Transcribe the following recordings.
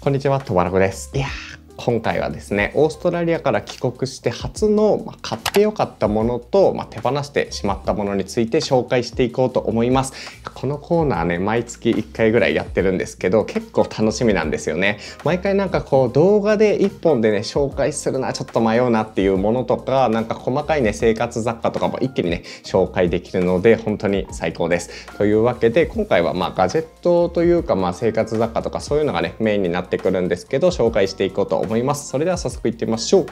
こんにちは、とばらくです。いや今回はですねオーストラリアから帰国して初の、まあ、買ってよかったものと、まあ、手放してしまったものについて紹介していこうと思いますこのコーナーね毎月1回ぐらいやってるんですけど結構楽しみなんですよね毎回なんかこう動画で1本でね紹介するなちょっと迷うなっていうものとかなんか細かいね生活雑貨とかも一気にね紹介できるので本当に最高ですというわけで今回はまあガジェットというかまあ生活雑貨とかそういうのがねメインになってくるんですけど紹介していこうと思いますそれでは早速いってみましょう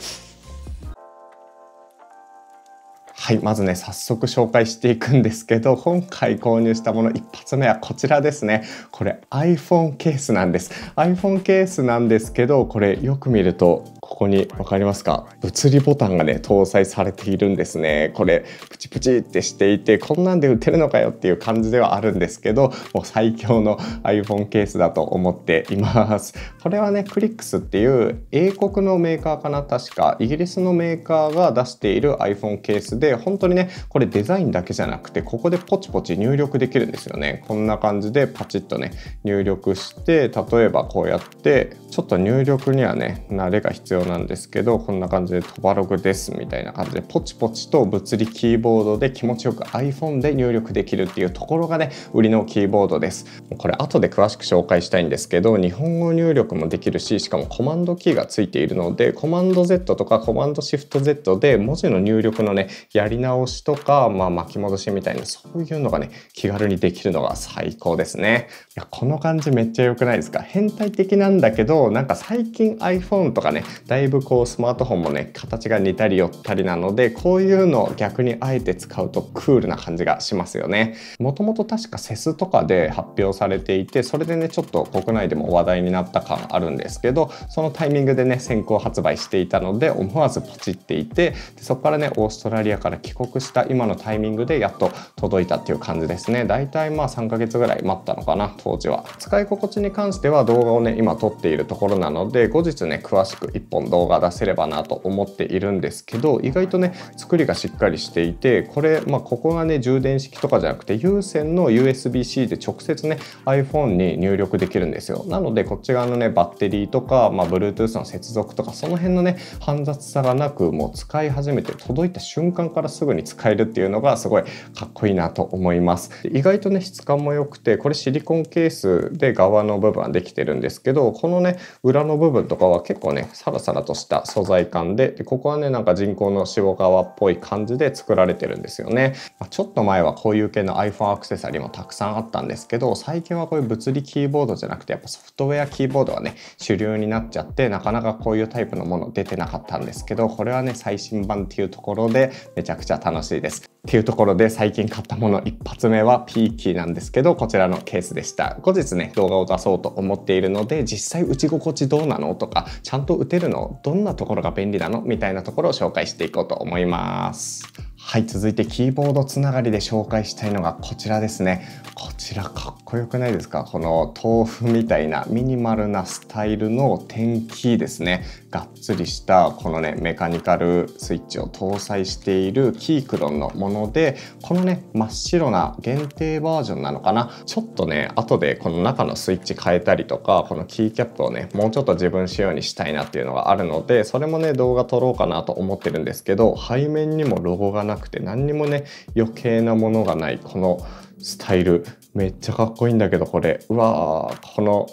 はいまずね早速紹介していくんですけど今回購入したもの1発目はこちらですねこれ iPhone ケースなんです iPhone ケースなんですけどこれよく見るとここに分かりますか物理ボタンがね搭載されているんですねこれプチプチってしていてこんなんで打てるのかよっていう感じではあるんですけどもう最強の iPhone ケースだと思っていますこれはねクリックスっていう英国のメーカーかな確かイギリスのメーカーが出している iPhone ケースで本当にねこれデザインだけじゃなくてここでポチポチ入力できるんですよねこんな感じでパチッとね入力して例えばこうやってちょっと入力にはね慣れが必要よなんですけどこんな感じで「トバログです」みたいな感じでポチポチと物理キーボードで気持ちよく iPhone で入力できるっていうところがね売りのキーボードですこれ後で詳しく紹介したいんですけど日本語入力もできるししかもコマンドキーがついているのでコマンド Z とかコマンドシフト Z で文字の入力のねやり直しとか、まあ、巻き戻しみたいなそういうのがね気軽にできるのが最高ですねいやこの感じめっちゃ良くないですか変態的なんだけどなんか最近 iPhone とかねだいぶこうスマートフォンもね形が似たり寄ったりなのでこういうのを逆にあえて使うとクールな感じがしますよねもともと確かセスとかで発表されていてそれでねちょっと国内でも話題になった感あるんですけどそのタイミングでね先行発売していたので思わずポチっていてでそこからねオーストラリアから帰国した今のタイミングでやっと届いたっていう感じですねだいたいまあ3ヶ月ぐらい待ったのかな当時は使い心地に関しては動画をね今撮っているところなので後日ね詳しく1本本動画出せればなと思っているんですけど意外とね作りがしっかりしていてこれ、まあ、ここがね充電式とかじゃなくて有線の USB-C で直接ね iPhone に入力できるんですよなのでこっち側のねバッテリーとか、まあ、Bluetooth の接続とかその辺のね煩雑さがなくもう使い始めて届いた瞬間からすぐに使えるっていうのがすごいかっこいいなと思います意外とね質感も良くてこれシリコンケースで側の部分はできてるんですけどこのね裏の部分とかは結構ねサラサラサラとした素材感ででここはねなんか人工の塩革っぽい感じで作られてるんですよね、まあ、ちょっと前はこういう系の iPhone アクセサリーもたくさんあったんですけど最近はこういう物理キーボードじゃなくてやっぱソフトウェアキーボードはね主流になっちゃってなかなかこういうタイプのもの出てなかったんですけどこれはね最新版っていうところでめちゃくちゃ楽しいですっていうところで最近買ったもの1発目はピーキーなんですけどこちらのケースでした後日ね動画を出そうと思っているので実際打ち心地どうなのとかちゃんと打てるのどんなところが便利なのみたいなところを紹介していこうと思います。はい、続いてキーボードつながりで紹介したいのがこちらですね。こちらかっこよくないですかこの豆腐みたいなミニマルなスタイルの点キーですね。がっつりしたこのね、メカニカルスイッチを搭載しているキークロンのもので、このね、真っ白な限定バージョンなのかなちょっとね、後でこの中のスイッチ変えたりとか、このキーキャップをね、もうちょっと自分仕様にしたいなっていうのがあるので、それもね、動画撮ろうかなと思ってるんですけど、背面にもロゴがなくて何にもね余計なものがないこのスタイルめっちゃかっこいいんだけどこれうわーこの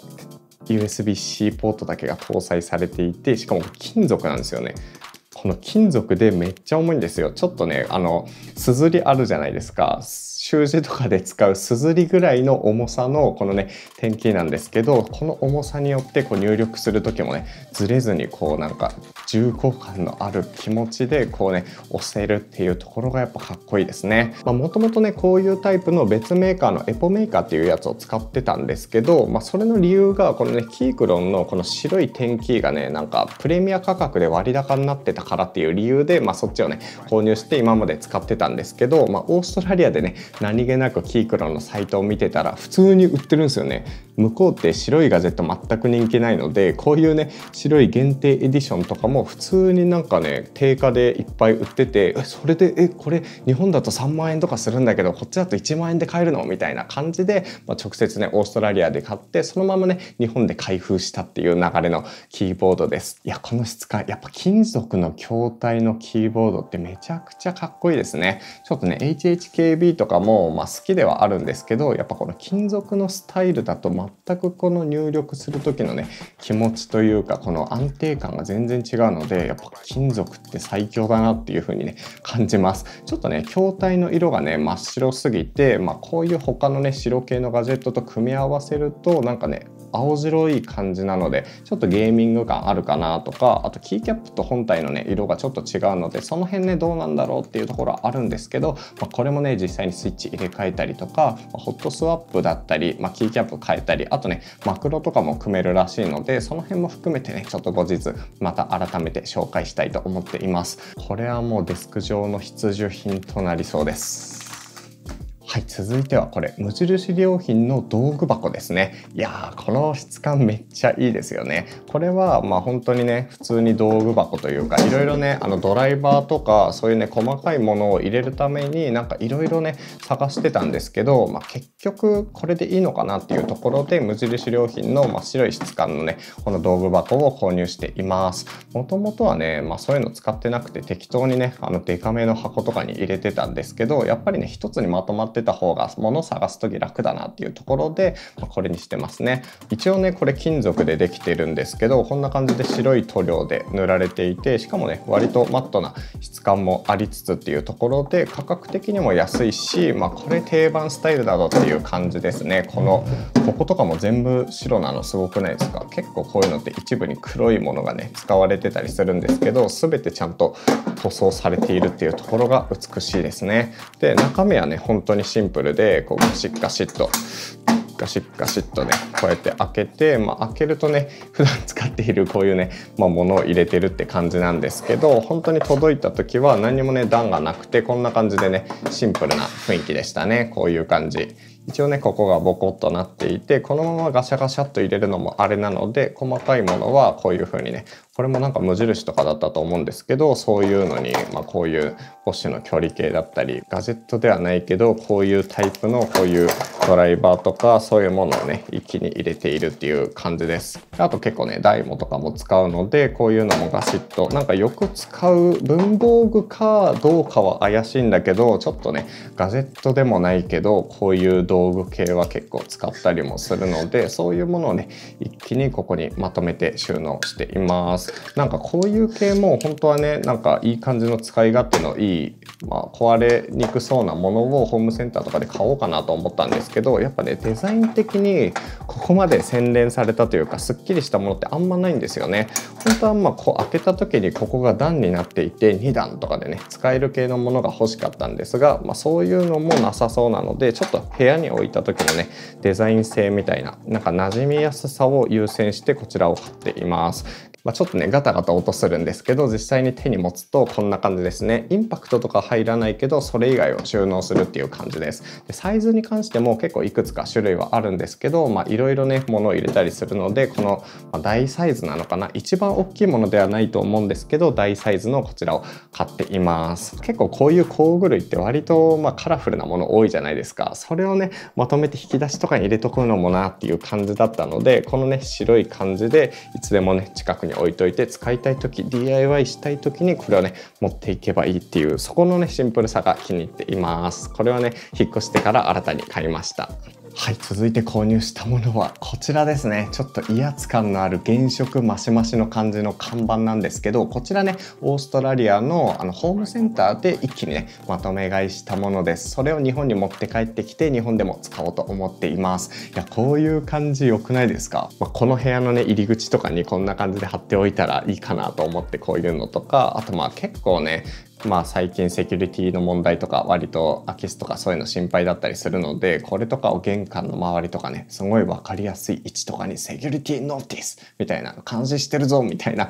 USB-C ポートだけが搭載されていてしかも金属なんですよねこの金属でめっちゃ重いんですよちょっとねあのすずりあるじゃないですか習字とかで使うすずりぐらいの重さのこのね点キーなんですけどこの重さによってこう入力する時もねずれずにこうなんか重厚感のある気持ちでこうね押せるっていうところがやっぱかっこいいですねもともとねこういうタイプの別メーカーのエポメーカーっていうやつを使ってたんですけど、まあ、それの理由がこのねキークロンのこの白い点キーがねなんかプレミア価格で割高になってたからっていう理由で、まあ、そっちをね購入して今まで使ってたんですけど、まあ、オーストラリアでね何気なくキークロンのサイトを見てたら普通に売ってるんですよね向こうって白いガジェット全く人気ないのでこういうね白い限定エディションとかもも普通になんかね定価でいっぱい売っててそれでえこれ日本だと3万円とかするんだけどこっちだと1万円で買えるのみたいな感じで、まあ、直接ねオーストラリアで買ってそのままね日本で開封したっていう流れのキーボードです。いやこの質感やっぱ金属の筐体のキーボードってめちゃくちゃかっこいいですね。ちょっとね HHKB とかも、まあ、好きではあるんですけどやっぱこの金属のスタイルだと全くこの入力する時のね気持ちというかこの安定感が全然違うなのでやっぱ金属って最強だなっていう風にね感じますちょっとね筐体の色がね真っ白すぎて、まあ、こういう他のね白系のガジェットと組み合わせるとなんかね青白い感じなのでちょっとゲーミング感あるかなとかあとキーキャップと本体のね色がちょっと違うのでその辺ねどうなんだろうっていうところはあるんですけど、まあ、これもね実際にスイッチ入れ替えたりとか、まあ、ホットスワップだったり、まあ、キーキャップ変えたりあとねマクロとかも組めるらしいのでその辺も含めてねちょっと後日また改めて紹介したいと思っていますこれはもうデスク上の必需品となりそうですはい、続いてはこれ、無印良品の道具箱ですね。いやー、この質感めっちゃいいですよね。これは、まあ本当にね、普通に道具箱というか、いろいろね、あのドライバーとか、そういうね、細かいものを入れるために、なんかいろいろね、探してたんですけど、まあ結局これでいいのかなっていうところで、無印良品の、ま白い質感のね、この道具箱を購入しています。もともとはね、まあそういうの使ってなくて適当にね、あのデカめの箱とかに入れてたんですけど、やっぱりね、一つにまとまってってた方が物を探す時楽だなっていうところで、まこれにしてますね一応ねこれ金属でできてるんですけどこんな感じで白い塗料で塗られていてしかもね割とマットな質感もありつつっていうところで価格的にも安いし、まあ、これ定番スタイルだろっていう感じですねこのこことかも全部白なのすごくないですか結構こういうのって一部に黒いものがね使われてたりするんですけど全てちゃんと塗装されているっていうところが美しいですねで中身はね本当にシンプルでこうガシッガシッとガシッガシッとねこうやって開けて、まあ、開けるとね 普段使っているこういうね、まあ、物を入れてるって感じなんですけど本当に届いた時は何もね段がなくてこんな感じでねシンプルな雰囲気でしたねこういう感じ。一応ねここがボコッとなっていてこのままガシャガシャっと入れるのもあれなので細かいものはこういう風にねこれもなんか無印とかだったと思うんですけどそういうのに、まあ、こういう星の距離計だったりガジェットではないけどこういうタイプのこういうドライバーとかそういうものをね一気に入れているっていう感じですあと結構ねダイモとかも使うのでこういうのもガシッとなんかよく使う文房具かどうかは怪しいんだけどちょっとねガジェットでもないけどこういう道具系は結構使ったりもするのでそういうものをね一気にここにまとめて収納していますなんかこういう系も本当はねなんかいい感じの使い勝手のいい、まあ、壊れにくそうなものをホームセンターとかで買おうかなと思ったんですけどやっぱねデザイン的にここまで洗練されたというかすっきりしたものってあんまないんですよね。本当はまあこう開けた時にここが段になっていて2段とかでね使える系のものが欲しかったんですが、まあ、そういうのもなさそうなのでちょっと部屋に置いた時のねデザイン性みたいななんか馴染みやすさを優先してこちらを買っています。まあ、ちょっとねガタガタ音するんですけど実際に手に持つとこんな感じですねインパクトとか入らないけどそれ以外を収納するっていう感じですでサイズに関しても結構いくつか種類はあるんですけどいろいろね物を入れたりするのでこの、ま大サイズなのかな一番大きいものではないと思うんですけど大サイズのこちらを買っています結構こういう工具類って割とまカラフルなもの多いじゃないですかそれをねまとめて引き出しとかに入れとくのもなっていう感じだったのでこのね白い感じでいつでもね近くにに置いといて使いたい時 DIY したい時にこれをね持っていけばいいっていうそこのねシンプルさが気に入っていますこれはね引っ越してから新たに買いましたはい、続いて購入したものはこちらですね。ちょっと威圧感のある原色マシマシの感じの看板なんですけど、こちらね、オーストラリアのあのホームセンターで一気にね、まとめ買いしたものです。それを日本に持って帰ってきて、日本でも使おうと思っています。いや、こういう感じ良くないですか、まあ、この部屋のね、入り口とかにこんな感じで貼っておいたらいいかなと思ってこういうのとか、あとまあ結構ね、まあ、最近セキュリティの問題とか割と空き巣とかそういうの心配だったりするのでこれとかを玄関の周りとかねすごい分かりやすい位置とかにセキュリティノーティスみたいな監視してるぞみたいな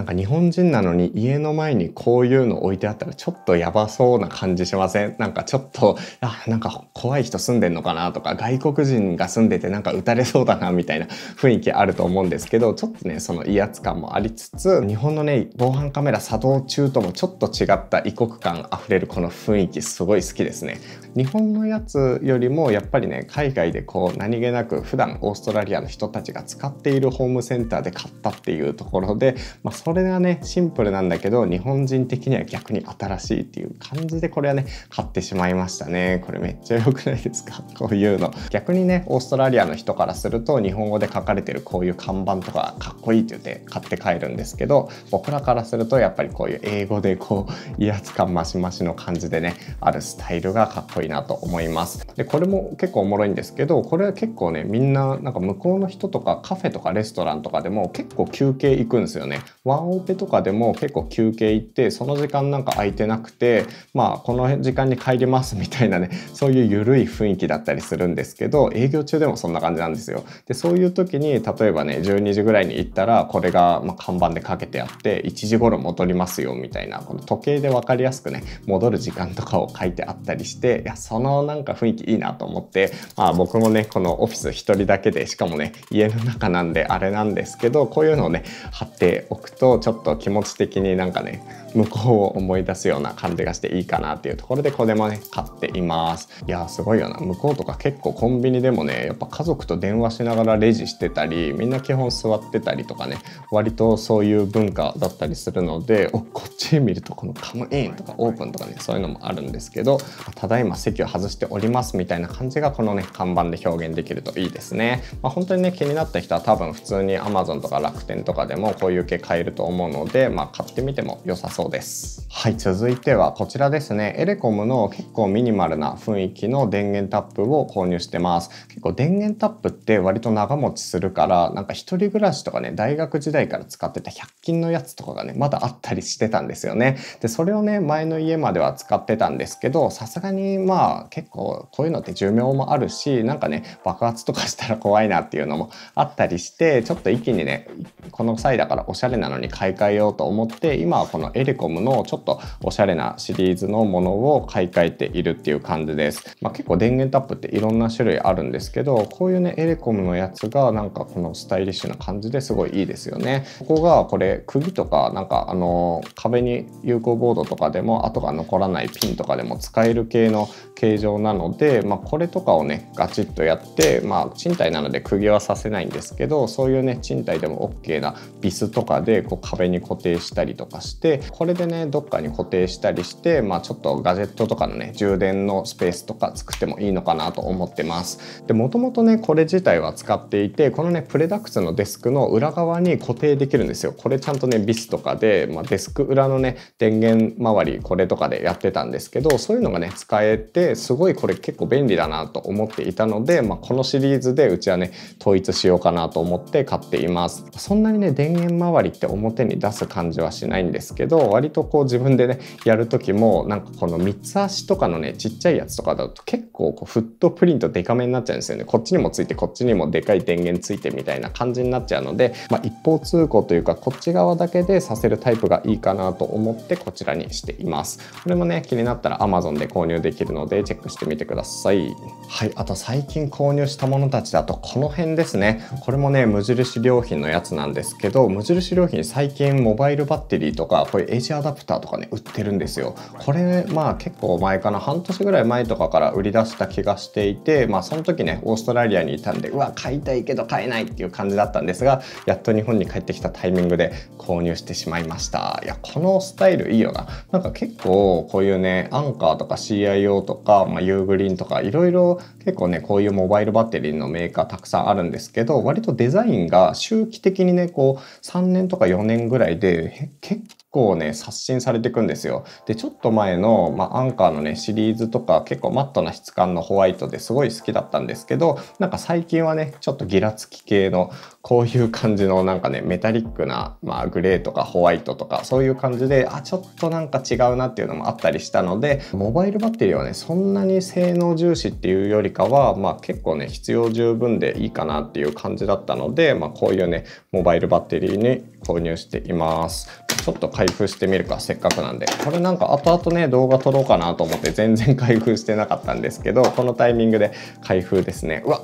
なんか日本人なのに家の前にこういうの置いてあったらちょっとやばそうな感じしませんなんかちょっと、あ、なんか怖い人住んでんのかなとか、外国人が住んでてなんか撃たれそうだなみたいな雰囲気あると思うんですけど、ちょっとね、その威圧感もありつつ、日本のね、防犯カメラ作動中ともちょっと違った異国感あふれるこの雰囲気すごい好きですね。日本のやつよりもやっぱりね海外でこう何気なく普段オーストラリアの人たちが使っているホームセンターで買ったっていうところで、まあ、それがねシンプルなんだけど日本人的には逆に新しいっていう感じでこれはね買ってしまいましたねこれめっちゃ良くないですか こういうの逆にねオーストラリアの人からすると日本語で書かれてるこういう看板とかかっこいいって言って買って帰るんですけど僕らからするとやっぱりこういう英語でこう威圧感マしマしの感じでねあるスタイルがかっこいいといいなと思います。でこれも結構おもろいんですけどこれは結構ねみんななんか向こうの人とかカフェとかレストランとかでも結構休憩行くんですよね。ワンオペとかでも結構休憩行ってその時間なんか空いてなくてまあこの時間に帰りますみたいなねそういう緩い雰囲気だったりするんですけど営業中でもそんな感じなんですよ。でそういう時に例えばね12時ぐらいに行ったらこれがま看板でかけてあって1時頃戻りますよみたいなこの時計で分かりやすくね戻る時間とかを書いてあったりしてや、そのなんか雰囲気いいなと思って、まあ僕もね、このオフィス一人だけで、しかもね、家の中なんであれなんですけど、こういうのをね、貼っておくと、ちょっと気持ち的になんかね、向こうを思い出すような感じがしていいかなっていうところでこれもね買っていますいやすごいよな向こうとか結構コンビニでもねやっぱ家族と電話しながらレジしてたりみんな基本座ってたりとかね割とそういう文化だったりするのでおこっち見るとこのカムインとかオープンとかねそういうのもあるんですけどただいま席を外しておりますみたいな感じがこのね看板で表現できるといいですね、まあ、本当にね気になった人は多分普通に Amazon とか楽天とかでもこういう系買えると思うので、まあ、買ってみても良さそうそうです。はい続いてはこちらですねエレコムの結構ミニマルな雰囲気の電源タップを購入してます結構電源タップって割と長持ちするからなんか一人暮らしとかね大学時代から使ってた100均のやつとかがねまだあったりしてたんですよねでそれをね前の家までは使ってたんですけどさすがにまあ結構こういうのって寿命もあるしなんかね爆発とかしたら怖いなっていうのもあったりしてちょっと一気にねこの際だからおしゃれなのに買い替えようと思って今はこのエレレコムのちょっとおしゃれなシリーズのものを買い替えているっていう感じです。まあ、結構電源タップっていろんな種類あるんですけど、こういうね、エレコムのやつがなんかこのスタイリッシュな感じですごいいいですよね。ここがこれ、釘とかなんかあの壁に有効ボードとかでも跡が残らないピンとかでも使える系の形状なので、まあ、これとかをね、ガチッとやって、まあ、賃貸なので釘はさせないんですけど、そういうね、賃貸でも OK なビスとかでこう壁に固定したりとかして、これでねどっかに固定したりして、まあ、ちょっとガジェットとかのね充電のスペースとか作ってもいいのかなと思ってますでもともとねこれ自体は使っていてこのねプレダクツのデスクの裏側に固定できるんですよこれちゃんとねビスとかで、まあ、デスク裏のね電源周りこれとかでやってたんですけどそういうのがね使えてすごいこれ結構便利だなと思っていたので、まあ、このシリーズでうちはね統一しようかなと思って買っていますそんなにね電源周りって表に出す感じはしないんですけど割とこう自分でねやる時もなんかこの三つ足とかのねちっちゃいやつとかだと結構こうフットプリントデカめになっちゃうんですよねこっちにもついてこっちにもでかい電源ついてみたいな感じになっちゃうので、まあ、一方通行というかこっち側だけでさせるタイプがいいかなと思ってこちらにしていますこれもね気になったら Amazon で購入できるのでチェックしてみてくださいはいあと最近購入したものたちだとこの辺ですねこれもね無印良品のやつなんですけど無印良品最近モバイルバッテリーとかこうジアダプターとかね売ってるんですよこれまあ結構前かな半年ぐらい前とかから売り出した気がしていてまあその時ねオーストラリアにいたんでうわ買いたいけど買えないっていう感じだったんですがやっと日本に帰ってきたタイミングで購入してしまいましたいやこのスタイルいいよななんか結構こういうねアンカーとか CIO とか、まあ、ユーグリーンとかいろいろ結構ねこういうモバイルバッテリーのメーカーたくさんあるんですけど割とデザインが周期的にねこう3年とか4年ぐらいで結構ね、刷新されていくんですよ。で、ちょっと前の、まあ、アンカーのね、シリーズとか結構マットな質感のホワイトですごい好きだったんですけど、なんか最近はね、ちょっとギラつき系のこういう感じのなんかねメタリックな、まあ、グレーとかホワイトとかそういう感じであちょっとなんか違うなっていうのもあったりしたのでモバイルバッテリーはねそんなに性能重視っていうよりかは、まあ、結構ね必要十分でいいかなっていう感じだったので、まあ、こういうねモバイルバッテリーに購入しています。ちょっと開封してみるかせっかくなんでこれなんか後々ね動画撮ろうかなと思って全然開封してなかったんですけどこのタイミングで開封ですねうわっ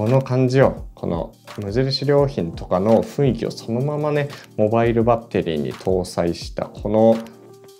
この感じをこの無印良品とかの雰囲気をそのままねモバイルバッテリーに搭載したこの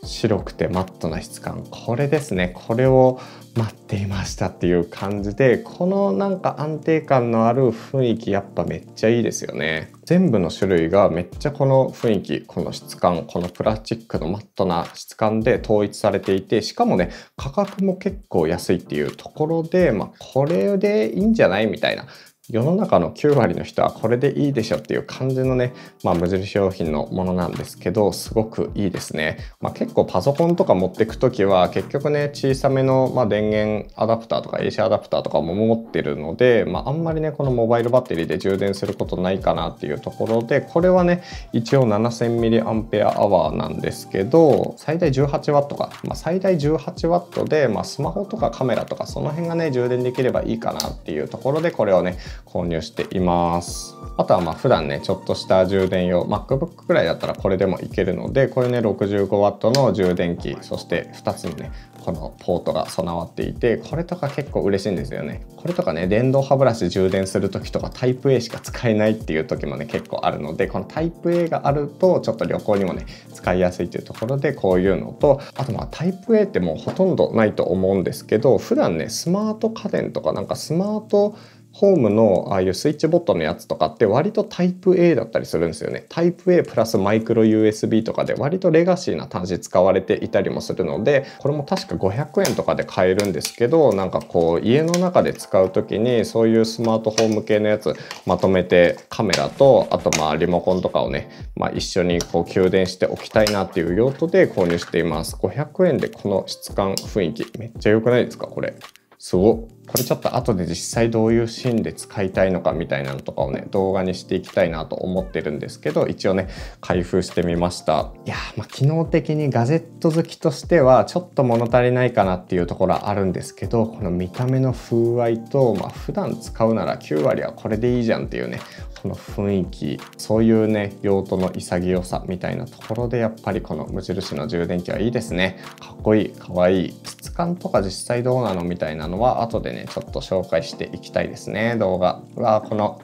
白くてマットな質感これですねこれを待っていましたっていう感じでこのなんか安定感のある雰囲気やっぱめっちゃいいですよね全部の種類がめっちゃこの雰囲気この質感このプラスチックのマットな質感で統一されていてしかもね価格も結構安いっていうところでまあこれでいいんじゃないみたいな世の中の9割の人はこれでいいでしょっていう感じのね、まあ、無印良品のものなんですけど、すごくいいですね。まあ、結構パソコンとか持ってくときは、結局ね、小さめの、まあ、電源アダプターとか AC アダプターとかも持ってるので、まあ、あんまりね、このモバイルバッテリーで充電することないかなっていうところで、これはね、一応 7000mAh なんですけど、最大 18W か、まあ、最大 18W で、まあ、スマホとかカメラとかその辺がね、充電できればいいかなっていうところで、これをね、購入しています。あとはまあ普段ね、ちょっとした充電用、MacBook くらいだったらこれでもいけるので、これね、65W の充電器、そして2つのね、このポートが備わっていて、これとか結構嬉しいんですよね。これとかね、電動歯ブラシ充電する時とか、タイプ A しか使えないっていう時もね、結構あるので、このタイプ A があると、ちょっと旅行にもね、使いやすいというところで、こういうのと、あとまあタイプ A ってもうほとんどないと思うんですけど、普段ね、スマート家電とか、なんかスマートホームのああいうスイッチボットのやつとかって割とタイプ A だったりするんですよね。タイプ A プラスマイクロ USB とかで割とレガシーな端子使われていたりもするので、これも確か500円とかで買えるんですけど、なんかこう家の中で使う時にそういうスマートフォーム系のやつまとめてカメラと、あとまあリモコンとかをね、まあ、一緒にこう給電しておきたいなっていう用途で購入しています。500円でこの質感雰囲気めっちゃ良くないですかこれ。すごこれちょっと後で実際どういうシーンで使いたいのかみたいなのとかをね動画にしていきたいなと思ってるんですけど一応ね開封してみましたいやまあ機能的にガジェット好きとしてはちょっと物足りないかなっていうところはあるんですけどこの見た目の風合いとまあ普段使うなら9割はこれでいいじゃんっていうねその雰囲気そういうね用途の潔さみたいなところでやっぱりこの無印の充電器はいいですねかっこいいかわいい質感とか実際どうなのみたいなのは後でねちょっと紹介していきたいですね動画うわーこの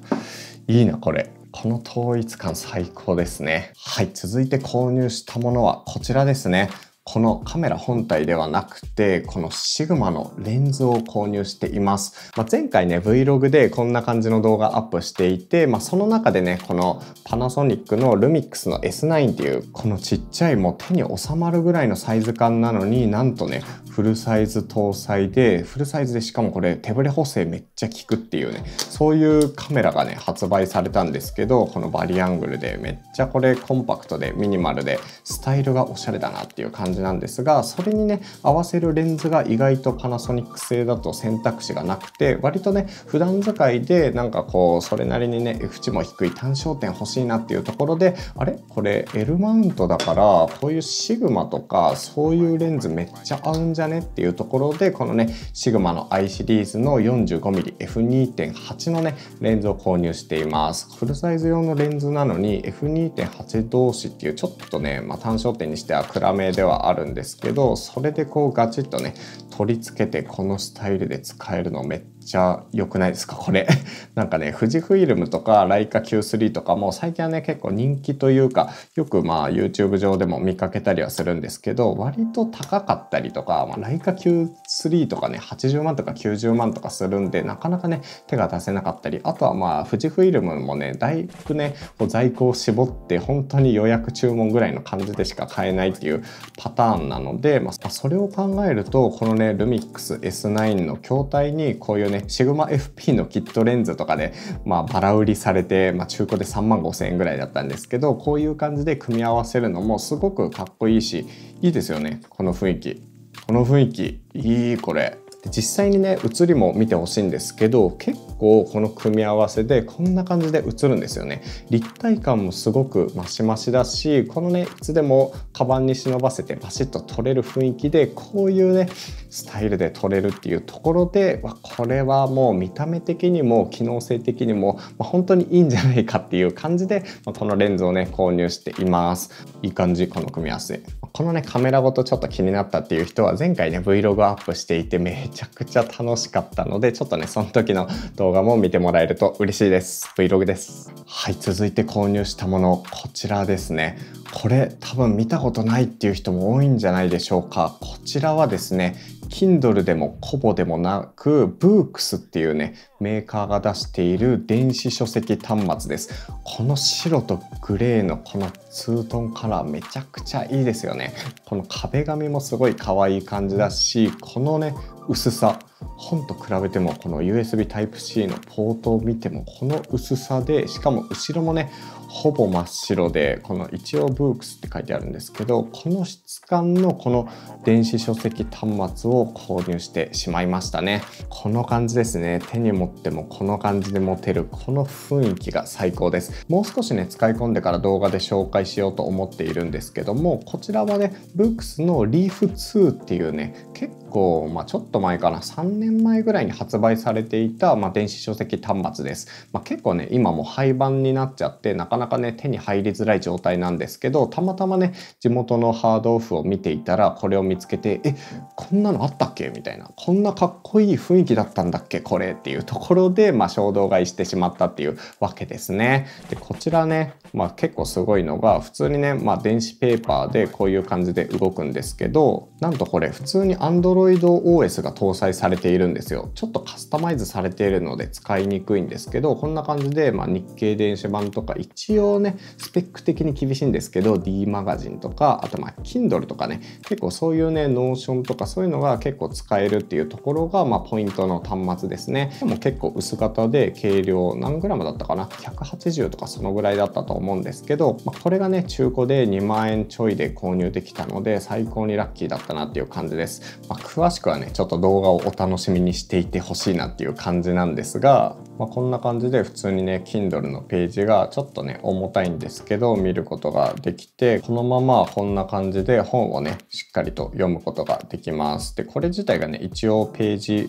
いいなこれこの統一感最高ですねはい続いて購入したものはこちらですねこのカメラ本体ではなくて、このシグマのレンズを購入しています。まあ、前回ね、Vlog でこんな感じの動画アップしていて、まあ、その中でね、このパナソニックのルミックスの S9 っていう、このちっちゃいもう手に収まるぐらいのサイズ感なのになんとね、フルサイズ搭載で、フルサイズでしかもこれ手ブレ補正めっちゃ効くっていうね、そういうカメラがね、発売されたんですけど、このバリアングルでめっちゃこれコンパクトでミニマルで、スタイルがおしゃれだなっていう感じなんですが、それにね、合わせるレンズが意外とパナソニック製だと選択肢がなくて、割とね、普段使いでなんかこう、それなりにね、F 値も低い単焦点欲しいなっていうところで、あれこれ L マウントだから、こういうシグマとか、そういうレンズめっちゃ合うんじゃだねっていうところでこのねシグマの i シリーズの 45mmF2.8 のねレンズを購入していますフルサイズ用のレンズなのに F2.8 同士っていうちょっとね、まあ、単焦点にしては暗めではあるんですけどそれでこうガチッとね取り付けてこのスタイルで使えるのめっちゃ良くないですか これなんかね富士フイルムとかライカ Q3 とかも最近はね結構人気というかよくまあ YouTube 上でも見かけたりはするんですけど割と高かったりとか、まあ、ライカ Q3 とかね80万とか90万とかするんでなかなかね手が出せなかったりあとはまあ富士フイルムもねだいぶねこう在庫を絞って本当に予約注文ぐらいの感じでしか買えないっていうパターンなので、まあ、それを考えるとこのねルミックス S9 の筐体にこういうねね、シグマ FP のキットレンズとかで、まあ、バラ売りされて、まあ、中古で3万5千円ぐらいだったんですけど、こういう感じで組み合わせるのもすごくかっこいいし、いいですよね、この雰囲気。この雰囲気、いい、これ。実際にね写りも見てほしいんですけど結構この組み合わせでこんな感じで写るんですよね立体感もすごくマシマシだしこのねいつでもカバンに忍ばせてバシッと撮れる雰囲気でこういうねスタイルで取れるっていうところでこれはもう見た目的にも機能性的にも本当にいいんじゃないかっていう感じでこのレンズをね購入していますいい感じこの組み合わせこのねカメラごとちょっと気になったっていう人は前回ね Vlog アップしていてめちゃくちゃ楽しかったのでちょっとねその時の動画も見てもらえると嬉しいです Vlog ですはい続いて購入したものこちらですねこれ多分見たことないっていう人も多いんじゃないでしょうかこちらはですね Kindle でも Kobo でもなく Books っていうねメーカーが出している電子書籍端末ですこの白とグレーのこのツートンカラーめちゃくちゃいいですよねこの壁紙もすごい可愛い感じだしこのね薄さ本と比べてもこの USB Type-C のポートを見てもこの薄さでしかも後ろもねほぼ真っ白でこの一応ブークスって書いてあるんですけどこの質感のこの電子書籍端末をを購入してしまいましたねこの感じですね手に持ってもこの感じで持てるこの雰囲気が最高ですもう少しね使い込んでから動画で紹介しようと思っているんですけどもこちらはね b o o k のリーフ2っていうね結構構、まあ、ちょっと前かな3年前ぐらいに発売されていた、まあ、電子書籍端末です、まあ、結構ね今も廃盤になっちゃってなかなかね手に入りづらい状態なんですけどたまたまね地元のハードオフを見ていたらこれを見つけてえこんなのあったっけみたいなこんなかっこいい雰囲気だったんだっけこれっていうところで、まあ、衝動買いしてしまったっていうわけですね。でこちらねまあ、結構すごいのが普通にね、まあ、電子ペーパーでこういう感じで動くんですけどなんとこれ普通に AndroidOS が搭載されているんですよちょっとカスタマイズされているので使いにくいんですけどこんな感じで、まあ、日経電子版とか一応ねスペック的に厳しいんですけど D マガジンとかあとまあ Kindle とかね結構そういうねノーションとかそういうのが結構使えるっていうところが、まあ、ポイントの端末ですねでも結構薄型で軽量何グラムだったかな180とかそのぐらいだったと思うんですけど、まあ、これがね中古で2万円ちょいで購入できたので最高にラッキーだったなっていう感じです、まあ、詳しくはねちょっと動画をお楽しみにしていてほしいなっていう感じなんですが、まあ、こんな感じで普通にね Kindle のページがちょっとね重たいんですけど見ることができてこのままこんな感じで本をねしっかりと読むことができますでこれ自体がね一応ページ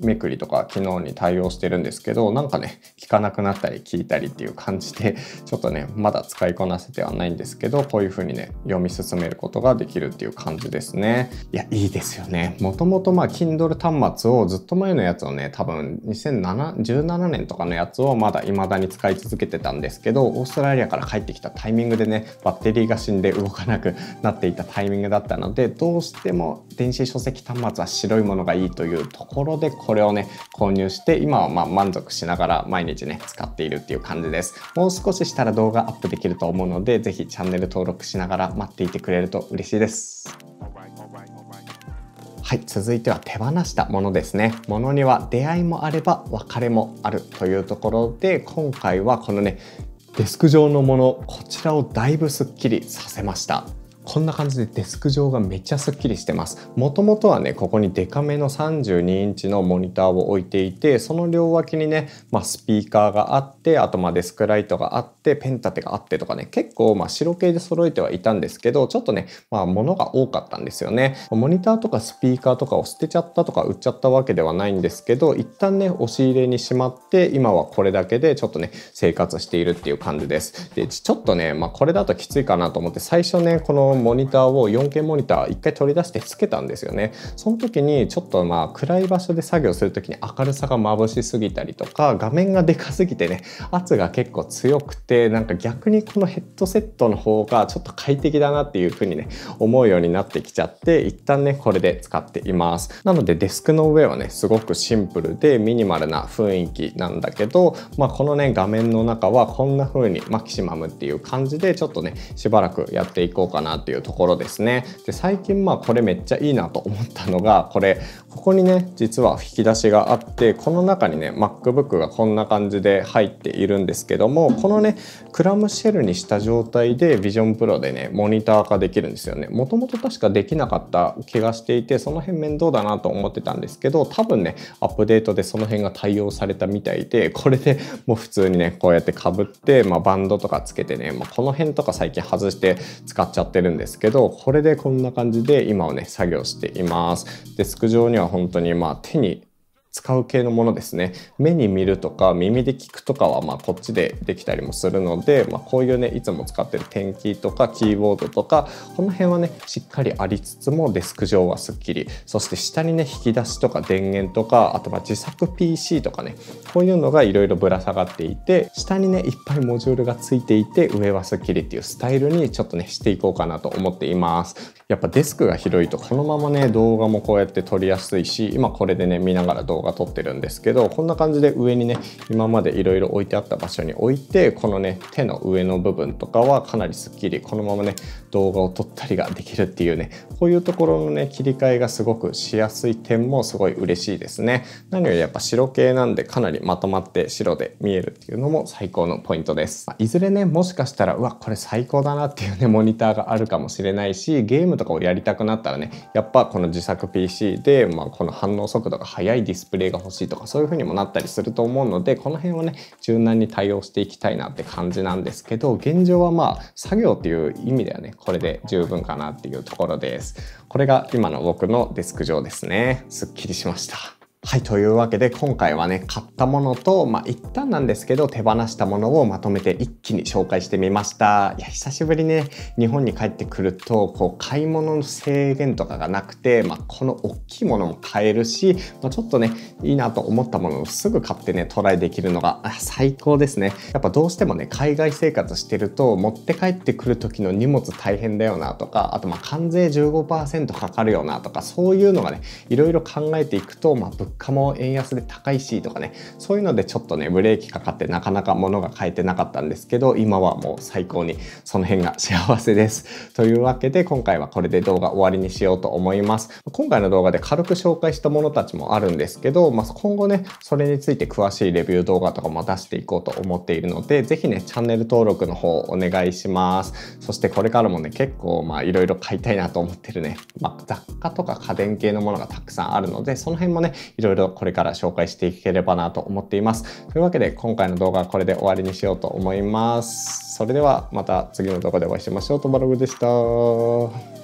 めくりとか機能に対応してるんですけどなんかね聞かなくなったり聞いたりっていう感じで ちょっとねまだ使いこなせてはないんですけどこういう風にね読み進めることができるっていう感じですねいやいいですよねもともとまあ Kindle 端末をずっと前のやつをね多分2017年とかのやつをまだ未だに使い続けてたんですけどオーストラリアから帰ってきたタイミングでねバッテリーが死んで動かなくなっていたタイミングだったのでどうしても電子書籍端末は白いものがいいというところでこれをね、購入して、今はま満足しながら毎日ね、使っているっていう感じです。もう少ししたら動画アップできると思うので、是非チャンネル登録しながら待っていてくれると嬉しいです。はい、続いては手放したものですね。ものには出会いもあれば別れもあるというところで、今回はこのね、デスク上のもの、こちらをだいぶすっきりさせました。こんな感じでデスク上がめっちゃすっきりしてますもともとはねここにデカめの32インチのモニターを置いていてその両脇にね、まあ、スピーカーがあってあとまあデスクライトがあってペン立てがあってとかね結構まあ白系で揃えてはいたんですけどちょっとねまあ物が多かったんですよねモニターとかスピーカーとかを捨てちゃったとか売っちゃったわけではないんですけど一旦ね押し入れにしまって今はこれだけでちょっとね生活しているっていう感じですでちょっとねまあこれだときついかなと思って最初ねこのモニターを 4K モニター1回取り出してつけたんですよねその時にちょっとまあ暗い場所で作業する時に明るさが眩しすぎたりとか画面がでかすぎてね圧が結構強くてなんか逆にこのヘッドセットの方がちょっと快適だなっていう風にね思うようになってきちゃって一旦ねこれで使っていますなのでデスクの上はねすごくシンプルでミニマルな雰囲気なんだけど、まあ、このね画面の中はこんな風にマキシマムっていう感じでちょっとねしばらくやっていこうかなっていうところですね。で最近まあこれめっちゃいいなと思ったのがこれここにね実は引き出しがあってこの中にね MacBook がこんな感じで入っているんですけどもこのねクラムシェルにした状態で Vision Pro でねモニター化できるんですよね。もともと確かできなかった気がしていてその辺面倒だなと思ってたんですけど多分ねアップデートでその辺が対応されたみたいでこれでもう普通にねこうやってかぶって、まあ、バンドとかつけてね、まあ、この辺とか最近外して使っちゃってるんですけどこれでこんな感じで今はね作業していますデスク上には本当にまあ手に使う系のものですね目に見るとか耳で聞くとかはまこっちでできたりもするので、まあ、こういうねいつも使ってるペンキとかキーボードとかこの辺はねしっかりありつつもデスク上はすっきりそして下にね引き出しとか電源とかあとは自作 PC とかねこういうのがいろいろぶら下がっていて下にねいっぱいモジュールがついていて上はすっきりっていうスタイルにちょっとねしていこうかなと思っていますやっぱデスクが広いとこのままね動画もこうやって撮りやすいし今これでね見ながら動画が撮ってるんですけどこんな感じで上にね今までいろいろ置いてあった場所に置いてこのね手の上の部分とかはかなりすっきりこのままね動画を撮ったりができるっていうねこういうところのね切り替えがすごくしやすい点もすごい嬉しいですね何よりやっぱ白系なんでかなりまとまって白で見えるっていうのも最高のポイントです、まいずれねもしかしたらうわこれ最高だなっていうねモニターがあるかもしれないしゲームとかをやりたくなったらねやっぱこの自作 PC で、まあ、この反応速度が速いディスプレイが欲しいとかそういう風にもなったりすると思うのでこの辺はね柔軟に対応していきたいなって感じなんですけど現状はまあ作業っていう意味ではねこれで十分かなっていうところです。これが今の僕のデスク上ですね。すっきりしました。はい、というわけで今回はね、買ったものと、まあ一旦なんですけど手放したものをまとめて一気に紹介してみました。いや、久しぶりね、日本に帰ってくると、こう買い物の制限とかがなくて、まあこの大きいものも買えるし、まあ、ちょっとね、いいなと思ったものをすぐ買ってね、トライできるのが最高ですね。やっぱどうしてもね、海外生活してると持って帰ってくる時の荷物大変だよなとか、あとまあ関税15%かかるよなとか、そういうのがね、いろいろ考えていくと、まあ物貨も円安で高いしとかねそういうのでちょっとねブレーキかかってなかなか物が買えてなかったんですけど今はもう最高にその辺が幸せです。というわけで今回はこれで動画終わりにしようと思います。今回の動画で軽く紹介したものたちもあるんですけど、まあ、今後ねそれについて詳しいレビュー動画とかも出していこうと思っているので是非ねチャンネル登録の方お願いします。そしてこれからもね結構まあいろいろ買いたいなと思ってるね、まあ、雑貨とか家電系のものがたくさんあるのでその辺もねいろろいろこれから紹介していければなと思っています。というわけで今回の動画はこれで終わりにしようと思います。それではまた次の動画でお会いしましょう。トマログでした。